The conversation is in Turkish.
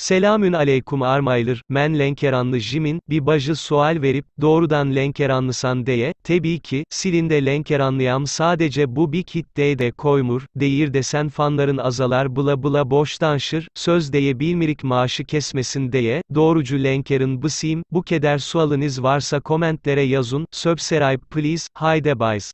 Selamün aleyküm armaylar, men lenkeranlı jimin, bir bajı sual verip, doğrudan lenkeranlısan diye, tabii ki, silinde lenkeranlıyam sadece bu bir hit de koymur, deyir desen fanların azalar bula bula boştanşır, söz diye bilmirik maaşı kesmesin diye, doğrucu lenkerin bısiyim, bu keder sualınız varsa komentlere yazın, söbserayp please, hayde bays.